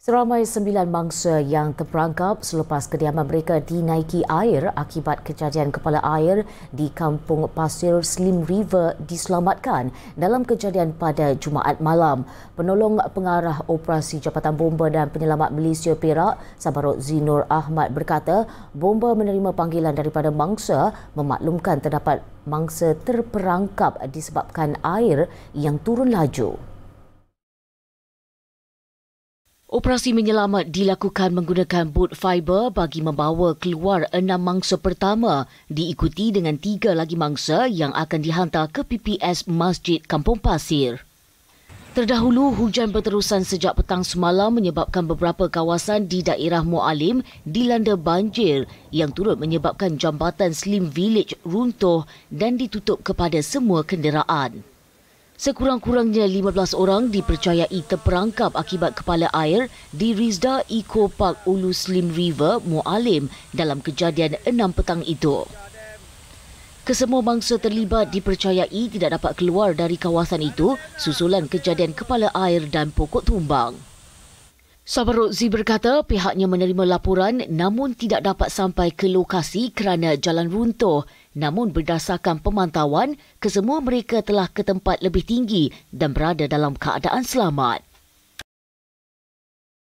Seramai sembilan mangsa yang terperangkap selepas kediaman mereka dinaiki air akibat kejadian kepala air di kampung Pasir Slim River diselamatkan dalam kejadian pada Jumaat malam. Penolong pengarah operasi Jabatan Bomba dan Penyelamat Malaysia Perak, Sabarot Zinur Ahmad berkata, bomba menerima panggilan daripada mangsa memaklumkan terdapat mangsa terperangkap disebabkan air yang turun laju. Operasi menyelamat dilakukan menggunakan boot fiber bagi membawa keluar enam mangsa pertama diikuti dengan tiga lagi mangsa yang akan dihantar ke PPS Masjid Kampung Pasir. Terdahulu, hujan berterusan sejak petang semalam menyebabkan beberapa kawasan di daerah Mualim dilanda banjir yang turut menyebabkan jambatan Slim Village runtuh dan ditutup kepada semua kenderaan. Sekurang-kurangnya 15 orang dipercayai terperangkap akibat kepala air di Rizda Eco Park Ulu Slim River, Mualim dalam kejadian 6 petang itu. Kesemua bangsa terlibat dipercayai tidak dapat keluar dari kawasan itu susulan kejadian kepala air dan pokok tumbang. Sabah Rozi berkata pihaknya menerima laporan namun tidak dapat sampai ke lokasi kerana jalan runtuh. Namun berdasarkan pemantauan, kesemua mereka telah ke tempat lebih tinggi dan berada dalam keadaan selamat.